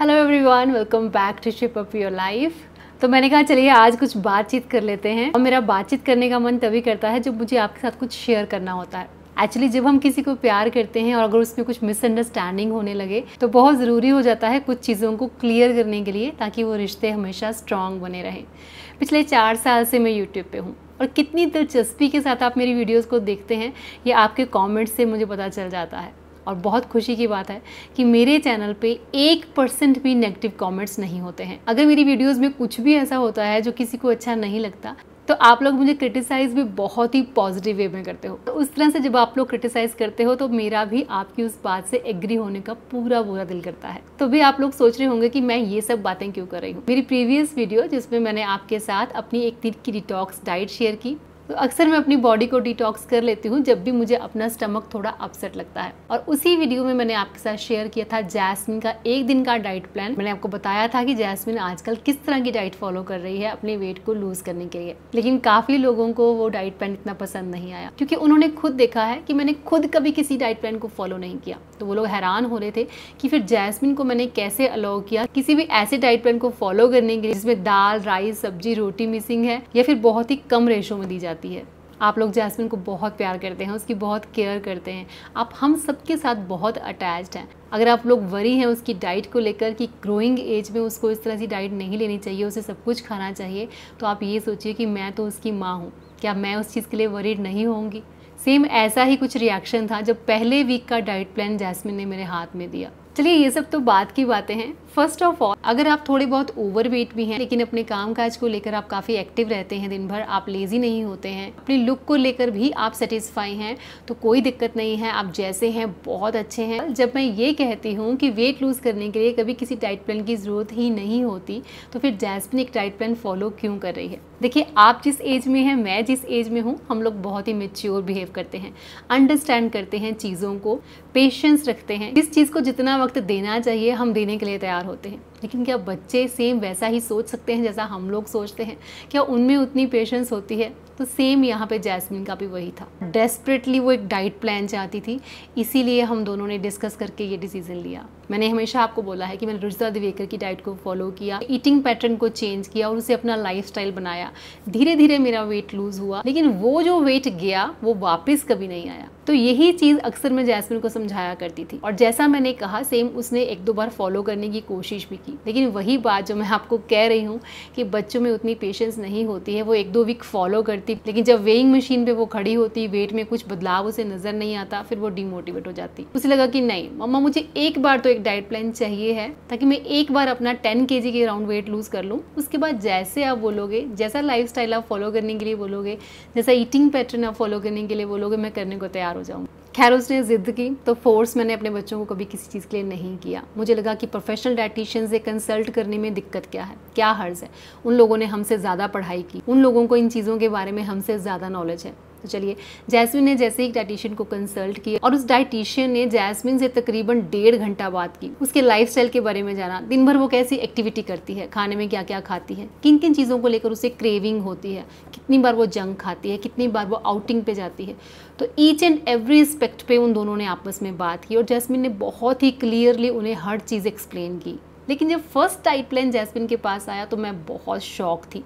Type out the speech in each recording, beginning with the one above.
hello everyone welcome back to ship up your life तो मैंने कहा चलिए आज कुछ बातचीत कर लेते हैं और मेरा बातचीत करने का मन तभी करता है जब मुझे आपके साथ कुछ शेयर करना होता है एक्चुअली जब हम किसी को प्यार करते हैं और अगर उसमें कुछ मिसअंडरस्टैंडिंग होने लगे तो बहुत ज़रूरी हो जाता है कुछ चीज़ों को क्लियर करने के लिए ताकि वो रिश्ते हमेशा स्ट्रांग बने रहें पिछले चार साल से मैं यूट्यूब पे हूँ और कितनी दिलचस्पी के साथ आप मेरी वीडियोस को देखते हैं ये आपके कमेंट्स से मुझे पता चल जाता है और बहुत खुशी की बात है कि मेरे चैनल पे एक परसेंट भी नेगेटिव कमेंट्स नहीं होते हैं अगर मेरी वीडियोस में कुछ भी ऐसा होता है जो किसी को अच्छा नहीं लगता तो आप लोग मुझे क्रिटिसाइज़ भी बहुत ही पॉजिटिव वे में करते हो तो उस तरह से जब आप लोग क्रिटिसाइज़ करते हो तो मेरा भी आपकी उस बात से एग्री होने का पूरा पूरा दिल करता है तो भी आप लोग सोच रहे होंगे कि मैं ये सब बातें क्यों कर रही हूँ मेरी प्रीवियस वीडियो जिसमें मैंने आपके साथ अपनी एक दिन की डिटॉक्स डाइट शेयर की तो अक्सर मैं अपनी बॉडी को डिटॉक्स कर लेती हूँ जब भी मुझे अपना स्टमक थोड़ा अपसेट लगता है और उसी वीडियो में मैंने आपके साथ शेयर किया था जैस्मिन का एक दिन का डाइट प्लान मैंने आपको बताया था कि जैस्मिन आजकल किस तरह की डाइट फॉलो कर रही है अपने वेट को लूज करने के लिए लेकिन काफ़ी लोगों को वो डाइट प्लान इतना पसंद नहीं आया क्योंकि उन्होंने खुद देखा है कि मैंने खुद कभी किसी डाइट प्लान को फॉलो नहीं किया तो वो लोग हैरान हो रहे थे कि फिर जैस्मिन को मैंने कैसे अलाउ किया किसी भी ऐसे डाइट प्लान को फॉलो करने के लिए जिसमें दाल राइस सब्जी रोटी मिसिंग है या फिर बहुत ही कम रेशो में दी जाती जाती है आप लोग जैस्मिन को बहुत प्यार करते हैं उसकी बहुत केयर करते हैं आप हम सबके साथ बहुत अटैच्ड हैं अगर आप लोग वरी हैं उसकी डाइट को लेकर कि ग्रोइंग एज में उसको इस तरह की डाइट नहीं लेनी चाहिए उसे सब कुछ खाना चाहिए तो आप ये सोचिए कि मैं तो उसकी माँ हूँ क्या मैं उस चीज़ के लिए वरीड नहीं होंगी सेम ऐसा ही कुछ रिएक्शन था जब पहले वीक का डाइट प्लान जैस्मिन ने मेरे हाथ में दिया चलिए ये सब तो बात की बातें हैं फर्स्ट ऑफ ऑल अगर आप थोड़े बहुत ओवरवेट भी हैं लेकिन अपने काम काज को लेकर आप काफ़ी एक्टिव रहते हैं दिन भर आप लेज़ी नहीं होते हैं अपनी लुक को लेकर भी आप सेटिस्फाई हैं तो कोई दिक्कत नहीं है आप जैसे हैं बहुत अच्छे हैं जब मैं ये कहती हूँ कि वेट लूज़ करने के लिए कभी किसी डाइट प्लान की ज़रूरत ही नहीं होती तो फिर जैसमिन एक डाइट प्लान फॉलो क्यों कर रही है देखिए आप जिस एज में हैं मैं जिस एज में हूँ हम लोग बहुत ही मेच्योर बिहेव करते हैं अंडरस्टैंड करते हैं चीज़ों को पेशेंस रखते हैं जिस चीज़ को जितना वक्त देना चाहिए हम देने के लिए तैयार तैयार होते हैं लेकिन क्या बच्चे सेम वैसा ही सोच सकते हैं जैसा हम लोग सोचते हैं क्या उनमें उतनी पेशेंस होती है तो सेम यहाँ पे जैस्मिन का भी वही था डेस्परेटली वो एक डाइट प्लान चाहती थी इसीलिए हम दोनों ने डिस्कस करके ये डिसीज़न लिया मैंने हमेशा आपको बोला है कि मैंने रुजदा दिवेकर की डाइट को फॉलो किया ईटिंग पैटर्न को चेंज किया और उसे अपना लाइफ बनाया धीरे धीरे मेरा वेट लूज़ हुआ लेकिन वो जो वेट गया वो वापस कभी नहीं आया तो यही चीज़ अक्सर मैं जैस्मिन को समझाया करती थी और जैसा मैंने कहा सेम उसने एक दो बार फॉलो करने की कोशिश भी की लेकिन वही बात जो मैं आपको कह रही हूँ कि बच्चों में उतनी पेशेंस नहीं होती है वो एक दो वीक फॉलो करती लेकिन जब वेइंग मशीन पे वो खड़ी होती वेट में कुछ बदलाव उसे नज़र नहीं आता फिर वो डिमोटिवेट हो जाती उसे लगा कि नहीं मम्मा मुझे एक बार तो एक डाइट प्लान चाहिए है ताकि मैं एक बार अपना टेन के जी के राउंड वेट लूज़ कर लूँ उसके बाद जैसे आप बोलोगे जैसा लाइफ आप फॉलो करने के लिए बोलोगे जैसा ईटिंग पैटर्न आप फॉलो करने के लिए बोलोगे मैं करने को तैयार हो जाऊँ खैर उसने ज़िद की तो फोर्स मैंने अपने बच्चों को कभी किसी चीज़ के लिए नहीं किया मुझे लगा कि प्रोफेशनल डाइटिशियन से कंसल्ट करने में दिक्कत क्या है क्या हर्ज है उन लोगों ने हमसे ज़्यादा पढ़ाई की उन लोगों को इन चीज़ों के बारे में हमसे ज़्यादा नॉलेज है तो चलिए जैस्मिन ने जैसे ही डाइटिशियन को कंसल्ट किया और उस डाइटिशियन ने जैस्मिन से तकरीबन डेढ़ घंटा बात की उसके लाइफ के बारे में जाना दिन भर वो कैसी एक्टिविटी करती है खाने में क्या क्या खाती है किन किन चीज़ों को लेकर उसे क्रेविंग होती है कितनी बार वो जंक खाती है कितनी बार वो आउटिंग पे जाती है तो ईच एंड एवरी एस्पेक्ट पे उन दोनों ने आपस में बात की और जैस्मिन ने बहुत ही क्लियरली उन्हें हर चीज़ एक्सप्लेन की लेकिन जब फर्स्ट टाइट प्लान जैस्मिन के पास आया तो मैं बहुत शौक थी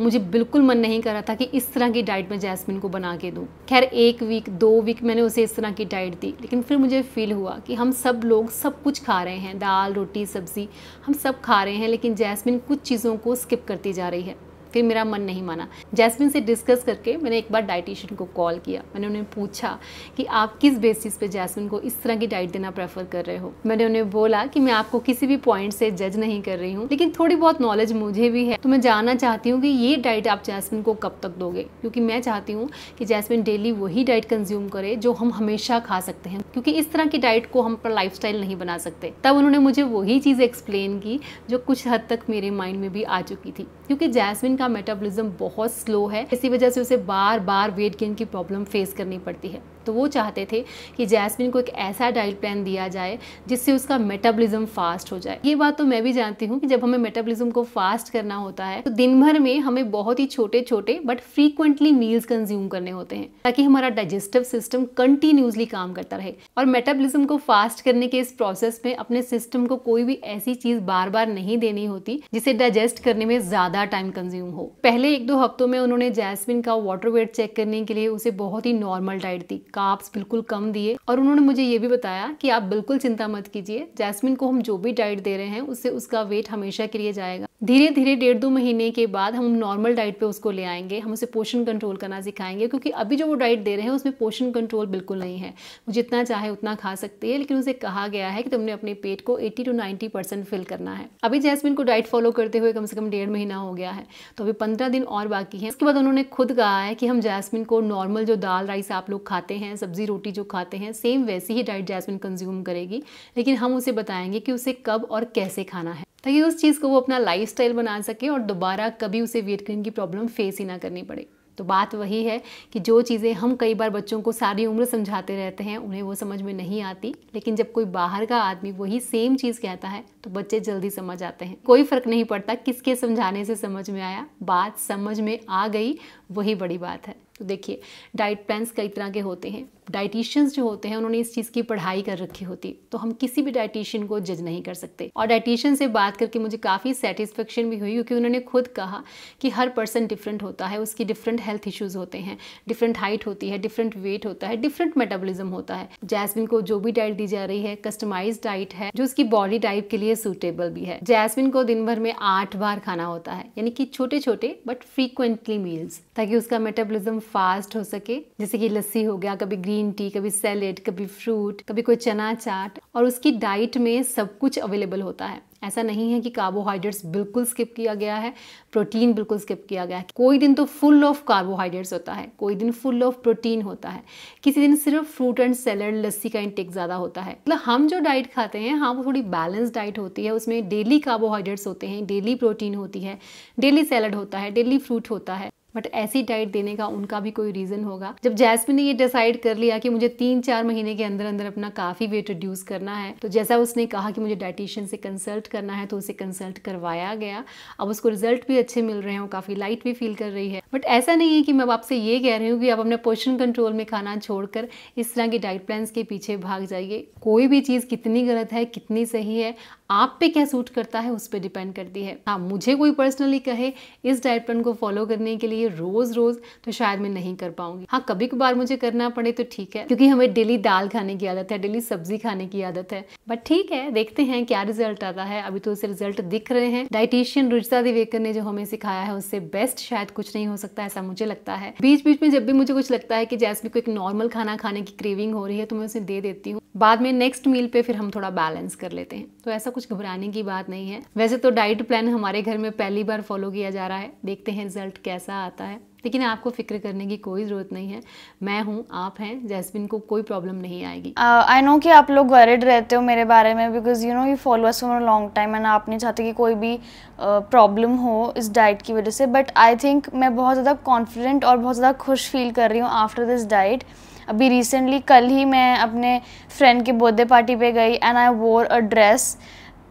मुझे बिल्कुल मन नहीं कर रहा था कि इस तरह की डाइट मैं जैस्मिन को बना के दूँ खैर एक वीक दो वीक मैंने उसे इस तरह की डाइट दी लेकिन फिर मुझे फील हुआ कि हम सब लोग सब कुछ खा रहे हैं दाल रोटी सब्ज़ी हम सब खा रहे हैं लेकिन जैस्मिन कुछ चीज़ों को स्किप करती जा रही है फिर मेरा मन नहीं माना जैस्मिन से डिस्कस करके मैंने एक बार डाइटिशियन को कॉल किया मैंने उन्हें पूछा कि आप किस बेसिस पे जैस्मिन को इस तरह की डाइट देना प्रेफर कर रहे हो मैंने उन्हें बोला कि मैं आपको किसी भी पॉइंट से जज नहीं कर रही हूँ लेकिन थोड़ी बहुत नॉलेज मुझे भी है तो मैं जानना चाहती हूँ कि ये डाइट आप जैस्मिन को कब तक दोगे क्योंकि मैं चाहती हूँ कि जैस्मिन डेली वही डाइट कंज्यूम करे जो हम हमेशा खा सकते हैं क्योंकि इस तरह की डाइट को हम पर लाइफ नहीं बना सकते तब उन्होंने मुझे वही चीज़ एक्सप्लेन की जो कुछ हद तक मेरे माइंड में भी आ चुकी थी क्योंकि जैस्मिन का का मेटाबॉलिज्म बहुत स्लो है इसी वजह से उसे बार बार वेट गेन की प्रॉब्लम फेस करनी पड़ती है तो वो चाहते थे कि जैस्मिन को एक ऐसा डाइट प्लान दिया जाए जिससे उसका मेटाबॉलिज्म फास्ट हो जाए ये बात तो मैं भी जानती हूँ कि जब हमें मेटाबॉलिज्म को फास्ट करना होता है तो दिन भर में हमें बहुत ही छोटे छोटे बट फ्रीक्वेंटली मील्स कंज्यूम करने होते हैं ताकि हमारा डाइजेस्टिव सिस्टम कंटिन्यूसली काम करता रहे और मेटाबॉलिज्म को फास्ट करने के इस प्रोसेस में अपने सिस्टम को कोई भी ऐसी चीज बार बार नहीं देनी होती जिसे डाइजेस्ट करने में ज्यादा टाइम कंज्यूम हो पहले एक दो हफ्तों में उन्होंने जैस्मिन का वाटर वेट चेक करने के लिए उसे बहुत ही नॉर्मल डाइट दी काप्स बिल्कुल कम दिए और उन्होंने मुझे ये भी बताया कि आप बिल्कुल चिंता मत कीजिए जैस्मिन को हम जो भी डाइट दे रहे हैं उससे उसका वेट हमेशा के लिए जाएगा धीरे धीरे डेढ़ दो महीने के बाद हम नॉर्मल डाइट पे उसको ले आएंगे हम उसे पोषण कंट्रोल करना सिखाएंगे क्योंकि अभी जो वो डाइट दे रहे हैं उसमें पोषण कंट्रोल बिल्कुल नहीं है वो जितना चाहे उतना खा सकती है लेकिन उसे कहा गया है कि तुमने अपने पेट को 80 टू 90 परसेंट फिल करना है अभी जैसमिन को डाइट फॉलो करते हुए कम से कम डेढ़ महीना हो गया है तो अभी पंद्रह दिन और बाकी है उसके बाद उन्होंने खुद कहा है कि हम जैसमिन को नॉर्मल जो दाल राइस आप लोग खाते हैं सब्जी रोटी जो खाते हैं सेम वैसी ही डाइट जैसमिन कंज्यूम करेगी लेकिन हम उसे बताएंगे कि उसे कब और कैसे खाना है ताकि उस चीज़ को वो अपना लाइफ बना सके और दोबारा कभी उसे वेट गेन की प्रॉब्लम फेस ही ना करनी पड़े तो बात वही है कि जो चीज़ें हम कई बार बच्चों को सारी उम्र समझाते रहते हैं उन्हें वो समझ में नहीं आती लेकिन जब कोई बाहर का आदमी वही सेम चीज़ कहता है तो बच्चे जल्दी समझ आते हैं कोई फ़र्क नहीं पड़ता किसके समझाने से समझ में आया बात समझ में आ गई वही बड़ी बात है तो देखिए डाइट प्लान्स कई तरह के होते हैं डाइटिशियंस जो होते हैं उन्होंने इस चीज़ की पढ़ाई कर रखी होती तो हम किसी भी डाइटिशियन को जज नहीं कर सकते और डाइटिशियन से बात करके मुझे काफ़ी सेटिस्फेक्शन भी हुई क्योंकि उन्होंने खुद कहा कि हर पर्सन डिफरेंट होता है उसकी डिफरेंट हेल्थ इश्यूज होते हैं डिफरेंट हाइट होती है डिफरेंट वेट होता है डिफरेंट मेटाबोलिज्म होता है जैसमिन को जो भी डाइट दी जा रही है कस्टमाइज डाइट है जो उसकी बॉडी टाइप के लिए सूटेबल भी है जैसमिन को दिन भर में आठ बार खाना होता है यानी कि छोटे छोटे बट फ्रीक्वेंटली मील्स ताकि उसका मेटाबोलिज्म फास्ट हो सके जैसे कि लस्सी हो गया कभी ग्रीन टी कभी सैलेड कभी फ्रूट कभी कोई चना चाट और उसकी डाइट में सब कुछ अवेलेबल होता है ऐसा नहीं है कि कार्बोहाइड्रेट्स बिल्कुल स्किप किया गया है प्रोटीन बिल्कुल स्किप किया गया है कोई दिन तो फुल ऑफ कार्बोहाइड्रेट्स होता है कोई दिन फुल ऑफ प्रोटीन होता है किसी दिन सिर्फ फ्रूट एंड सैलड लस्सी का इंटेक ज़्यादा होता है मतलब हम जो डाइट खाते हैं हाँ वो थोड़ी बैलेंस डाइट होती है उसमें डेली कार्बोहाइड्रेट्स होते हैं डेली प्रोटीन होती है डेली सैलड होता है डेली फ्रूट होता है बट ऐसी डाइट देने का उनका भी कोई रीज़न होगा जब जैस्मिन ने ये डिसाइड कर लिया कि मुझे तीन चार महीने के अंदर अंदर अपना काफ़ी वेट रिड्यूस करना है तो जैसा उसने कहा कि मुझे डाइटिशियन से कंसल्ट करना है तो उसे कंसल्ट करवाया गया अब उसको रिजल्ट भी अच्छे मिल रहे हैं काफ़ी लाइट भी फील कर रही है बट ऐसा नहीं है कि मैं आपसे ये कह रही हूँ कि आप अपने पोषण कंट्रोल में खाना छोड़कर इस तरह के डाइट प्लान्स के पीछे भाग जाइए कोई भी चीज़ कितनी गलत है कितनी सही है आप पे क्या सूट करता है उस पर डिपेंड करती है हाँ मुझे कोई पर्सनली कहे इस डाइट प्लान को फॉलो करने के लिए चाहिए रोज़ रोज़ तो शायद मैं नहीं कर पाऊंगी हाँ कभी कभार मुझे करना पड़े तो ठीक है क्योंकि हमें डेली दाल खाने की आदत है डेली सब्जी खाने की आदत है बट ठीक है देखते हैं क्या रिजल्ट आता है अभी तो उसे रिजल्ट दिख रहे हैं डाइटिशियन रुचिता दिवेकर ने जो हमें सिखाया है उससे बेस्ट शायद कुछ नहीं हो सकता ऐसा मुझे लगता है बीच बीच में जब भी मुझे कुछ लगता है कि जैसमिन को एक नॉर्मल खाना खाने की क्रेविंग हो रही है तो मैं उसे दे देती हूँ बाद में नेक्स्ट मील पे फिर हम थोड़ा बैलेंस कर लेते हैं तो ऐसा कुछ घबराने की बात नहीं है वैसे तो डाइट प्लान हमारे घर में पहली बार फॉलो किया जा रहा है देखते हैं रिजल्ट कैसा आता है आता है लेकिन आपको फिक्र करने की कोई ज़रूरत नहीं है मैं हूँ आप हैं जैस्मिन को कोई प्रॉब्लम नहीं आएगी आई uh, नो कि आप लोग वरिड रहते हो मेरे बारे में because you know you follow us for long time and आप नहीं चाहते कि कोई भी प्रॉब्लम uh, हो इस डाइट की वजह से बट आई थिंक मैं बहुत ज़्यादा कॉन्फिडेंट और बहुत ज़्यादा खुश फील कर रही हूँ आफ्टर दिस डाइट अभी रिसेंटली कल ही मैं अपने फ्रेंड के बर्थडे पार्टी पे गई एंड आई वोर अ ड्रेस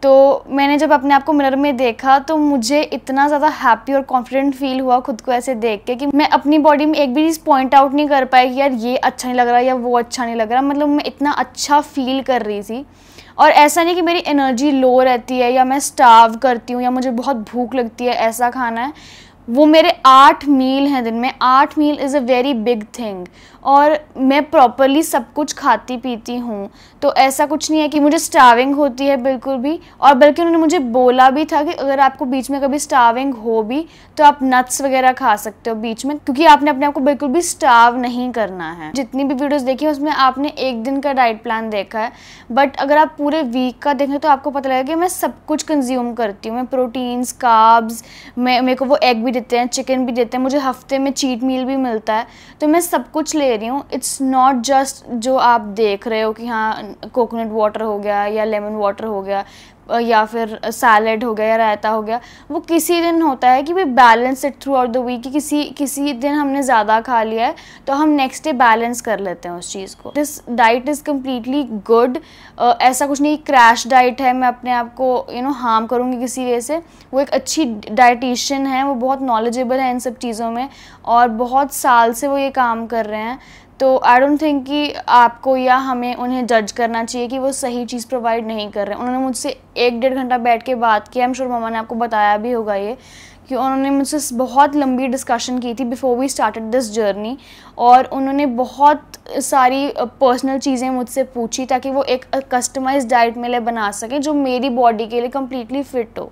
तो मैंने जब अपने आप को मिरर में देखा तो मुझे इतना ज़्यादा हैप्पी और कॉन्फिडेंट फील हुआ खुद को ऐसे देख के कि मैं अपनी बॉडी में एक भी चीज़ पॉइंट आउट नहीं कर पाई कि यार ये अच्छा नहीं लग रहा या वो अच्छा नहीं लग रहा मतलब मैं इतना अच्छा फील कर रही थी और ऐसा नहीं कि मेरी एनर्जी लो रहती है या मैं स्टाव करती हूँ या मुझे बहुत भूख लगती है ऐसा खाना है वो मेरे आठ मील हैं दिन में आठ meal is a very big thing और मैं प्रॉपरली सब कुछ खाती पीती हूँ तो ऐसा कुछ नहीं है कि मुझे स्टाविंग होती है बिल्कुल भी और बल्कि उन्होंने मुझे बोला भी था कि अगर आपको बीच में कभी स्टाविंग हो भी तो आप नट्स वगैरह खा सकते हो बीच में क्योंकि आपने अपने आप को बिल्कुल भी स्टाव नहीं करना है जितनी भी वीडियोज़ देखी है उसमें आपने एक दिन का डाइट प्लान देखा है बट अगर आप पूरे वीक का देखें तो आपको पता लगेगा कि मैं सब कुछ कंज्यूम करती हूँ मैं प्रोटीन्स काब्स मैं मेरे को वो एग भी देते हैं चिकन भी देते हैं मुझे हफ्ते में चीट मील भी मिलता है तो मैं सब कुछ ले रही हूँ इट्स नॉट जस्ट जो आप देख रहे हो कि हाँ कोकोनट वाटर हो गया या लेमन वाटर हो गया या फिर सैलड हो गया या रायता हो गया वो किसी दिन होता है कि भाई balance it throughout the week कि किसी किसी दिन हमने ज़्यादा खा लिया है तो हम नेक्स्ट डे बैलेंस कर लेते हैं उस चीज़ को this diet is completely good ऐसा कुछ नहीं क्रैश डाइट है मैं अपने आप को यू नो हार्म करूँगी किसी वे से वो एक अच्छी डाइटिशियन है वो बहुत नॉलेजेबल है इन सब चीज़ों में और बहुत साल से वो ये काम कर रहे हैं तो आई डोंट थिंक कि आपको या हमें उन्हें जज करना चाहिए कि वो सही चीज़ प्रोवाइड नहीं कर रहे उन्होंने मुझसे एक डेढ़ घंटा बैठ के बात की एम श्योर मामा ने आपको बताया भी होगा ये कि उन्होंने मुझसे बहुत लंबी डिस्कशन की थी before we started this journey और उन्होंने बहुत सारी पर्सनल चीज़ें मुझसे पूछी ताकि वो एक कस्टमाइज डाइट मेरे लिए बना सकें जो मेरी बॉडी के लिए कम्प्लीटली फिट हो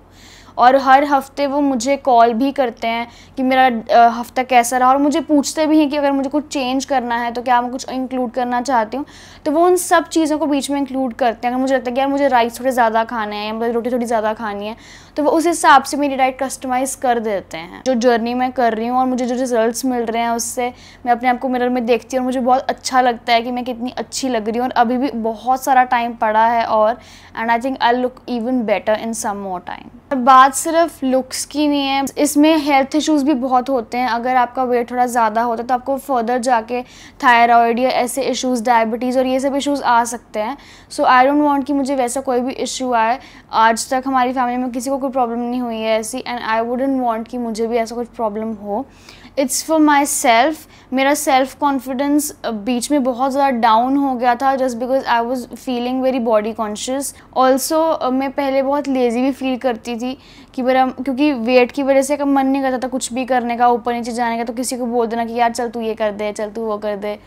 और हर हफ्ते वो मुझे कॉल भी करते हैं कि मेरा हफ्ता कैसा रहा और मुझे पूछते भी हैं कि अगर मुझे कुछ चेंज करना है तो क्या मैं कुछ इंक्लूड करना चाहती हूँ तो वो उन सब चीज़ों को बीच में इंक्लूड करते हैं अगर मुझे लगता है कि यार मुझे राइस थोड़े ज़्यादा खाने हैं या मुझे रोटी थोड़ी ज़्यादा खानी है तो वो उस हिसाब से मेरी डाइट कस्टमाइज़ कर देते हैं जो जर्नी मैं कर रही हूँ और मुझे जो रिजल्ट मिल रहे हैं उससे मैं अपने आप को मिरर में देखती हूँ और मुझे बहुत अच्छा लगता है कि मैं कितनी अच्छी लग रही हूँ और अभी भी बहुत सारा टाइम पड़ा है और and I think I look even better in some more time बात बात सिर्फ लुक्स की नहीं है इसमें हेल्थ इश्यूज भी बहुत होते हैं अगर आपका वेट थोड़ा ज़्यादा होता है तो आपको फर्दर जाके थायराइड या ऐसे इश्यूज डायबिटीज़ और ये सब इश्यूज़ आ सकते हैं सो आई डोंट वांट कि मुझे वैसा कोई भी इशू आए आज तक हमारी फैमिली में किसी को कोई प्रॉब्लम नहीं हुई है ऐसी एंड आई वुडेंट वॉन्ट कि मुझे भी ऐसा कुछ प्रॉब्लम हो इट्स फॉर माई सेल्फ मेरा सेल्फ कॉन्फिडेंस बीच में बहुत ज़्यादा डाउन हो गया था just because I was feeling very body conscious also मैं पहले बहुत लेज़ी भी फील करती थी कि मेरा क्योंकि वेट की वजह से मन नहीं करता था कुछ भी करने का ऊपर नीचे जाने का तो किसी को बोल देना कि यार चल तू ये कर दे चल तू वो कर दे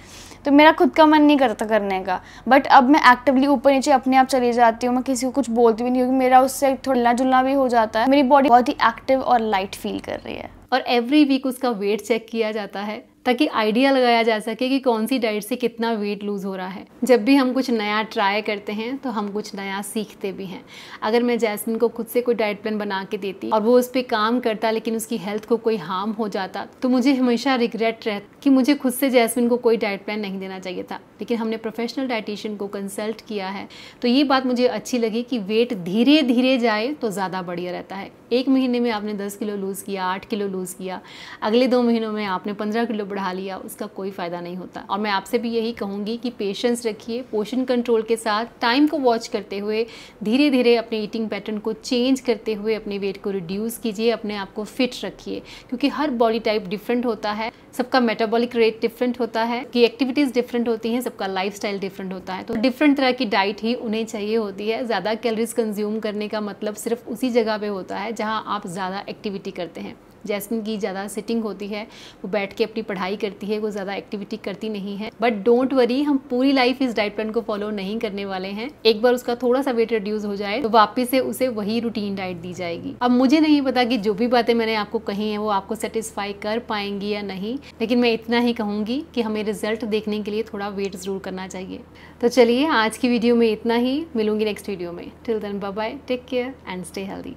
तो मेरा खुद का मन नहीं करता करने का बट अब मैं एक्टिवली ऊपर नीचे अपने आप चली जाती हूँ मैं किसी को कुछ बोलती भी नहीं क्योंकि मेरा उससे थोड़ा जुलना भी हो जाता है मेरी बॉडी बहुत ही एक्टिव और लाइट फील कर रही है और एवरी वीक उसका वेट चेक किया जाता है ताकि आइडिया लगाया जा सके कि कौन सी डाइट से कितना वेट लूज़ हो रहा है जब भी हम कुछ नया ट्राई करते हैं तो हम कुछ नया सीखते भी हैं अगर मैं जैस्मिन को खुद से कोई डाइट प्लान बना के देती और वो उस पर काम करता लेकिन उसकी हेल्थ को कोई हार्म हो जाता तो मुझे हमेशा रिग्रेट रहता कि मुझे खुद से जैस्मिन को कोई डाइट प्लान नहीं देना चाहिए था लेकिन हमने प्रोफेशनल डाइटिशियन को कंसल्ट किया है तो ये बात मुझे अच्छी लगी कि वेट धीरे धीरे जाए तो ज़्यादा बढ़िया रहता है एक महीने में आपने दस किलो लूज़ किया आठ किलो लूज़ किया अगले दो महीनों में आपने पंद्रह किलो बढ़ा लिया उसका कोई फ़ायदा नहीं होता और मैं आपसे भी यही कहूँगी कि पेशेंस रखिए पोषण कंट्रोल के साथ टाइम को वॉच करते हुए धीरे धीरे अपने ईटिंग पैटर्न को चेंज करते हुए अपने वेट को रिड्यूस कीजिए अपने आप को फिट रखिए क्योंकि हर बॉडी टाइप डिफरेंट होता है सबका मेटाबॉलिक रेट डिफरेंट होता है कि एक्टिविटीज़ डिफरेंट होती हैं सबका लाइफस्टाइल डिफरेंट होता है तो डिफरेंट तरह की डाइट ही उन्हें चाहिए होती है ज़्यादा कैलोरीज कंज्यूम करने का मतलब सिर्फ उसी जगह पे होता है जहाँ आप ज़्यादा एक्टिविटी करते हैं जैस्मिन की ज़्यादा सिटिंग होती है वो बैठ के अपनी पढ़ाई करती है वो ज़्यादा एक्टिविटी करती नहीं है बट डोंट वरी हम पूरी लाइफ इस डाइट प्लान को फॉलो नहीं करने वाले हैं एक बार उसका थोड़ा सा वेट रिड्यूस हो जाए तो वापस से उसे वही रूटीन डाइट दी जाएगी अब मुझे नहीं पता कि जो भी बातें मैंने आपको कही हैं वो आपको सेटिस्फाई कर पाएंगी या नहीं लेकिन मैं इतना ही कहूँगी कि हमें रिजल्ट देखने के लिए थोड़ा वेट ज़रूर करना चाहिए तो चलिए आज की वीडियो में इतना ही मिलूंगी नेक्स्ट वीडियो में till then bye take care and stay healthy